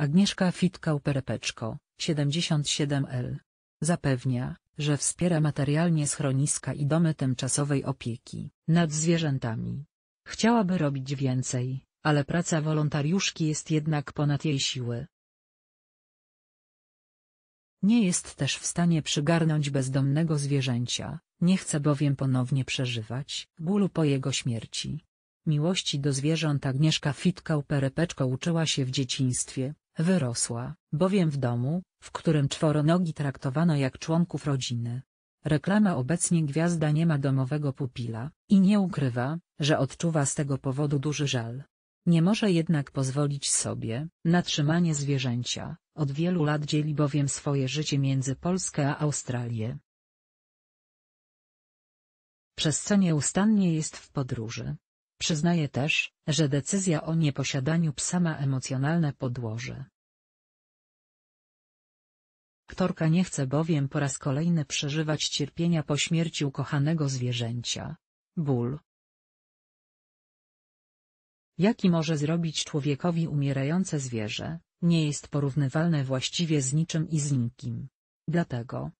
Agnieszka Fitkał-Perepeczko, 77L. Zapewnia, że wspiera materialnie schroniska i domy tymczasowej opieki nad zwierzętami. Chciałaby robić więcej, ale praca wolontariuszki jest jednak ponad jej siły. Nie jest też w stanie przygarnąć bezdomnego zwierzęcia, nie chce bowiem ponownie przeżywać bólu po jego śmierci. Miłości do zwierząt Agnieszka Fitkał-Perepeczko uczyła się w dzieciństwie, Wyrosła, bowiem w domu, w którym czworonogi traktowano jak członków rodziny. Reklama obecnie gwiazda nie ma domowego pupila i nie ukrywa, że odczuwa z tego powodu duży żal. Nie może jednak pozwolić sobie na trzymanie zwierzęcia, od wielu lat dzieli bowiem swoje życie między Polskę a Australię. Przez co nieustannie jest w podróży, Przyznaje też, że decyzja o nieposiadaniu psa ma emocjonalne podłoże. Ktorka nie chce bowiem po raz kolejny przeżywać cierpienia po śmierci ukochanego zwierzęcia. Ból. Jaki może zrobić człowiekowi umierające zwierzę, nie jest porównywalne właściwie z niczym i z nikim. Dlatego,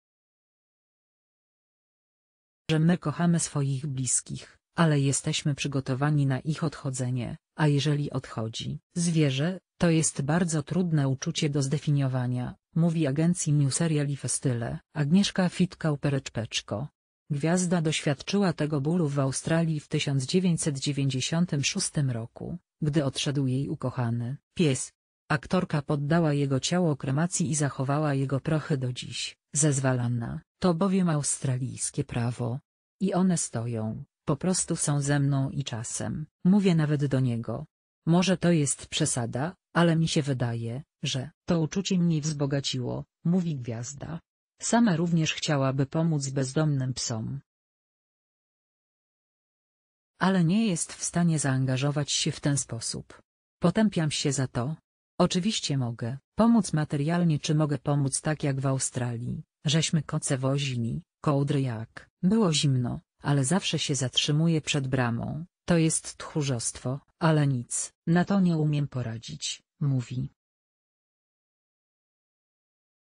że my kochamy swoich bliskich, ale jesteśmy przygotowani na ich odchodzenie, a jeżeli odchodzi zwierzę, to jest bardzo trudne uczucie do zdefiniowania, mówi agencji New Serial i Festyle. Agnieszka Fitkał-Pereczpeczko. Gwiazda doświadczyła tego bólu w Australii w 1996 roku, gdy odszedł jej ukochany pies. Aktorka poddała jego ciało kremacji i zachowała jego prochy do dziś, Zezwalana, na to bowiem australijskie prawo. I one stoją. Po prostu są ze mną i czasem, mówię nawet do niego. Może to jest przesada, ale mi się wydaje, że to uczucie mnie wzbogaciło, mówi gwiazda. Sama również chciałaby pomóc bezdomnym psom. Ale nie jest w stanie zaangażować się w ten sposób. Potępiam się za to. Oczywiście mogę pomóc materialnie czy mogę pomóc tak jak w Australii, żeśmy koce wozili, kołdry jak było zimno, ale zawsze się zatrzymuje przed bramą, to jest tchórzostwo, ale nic, na to nie umiem poradzić, mówi.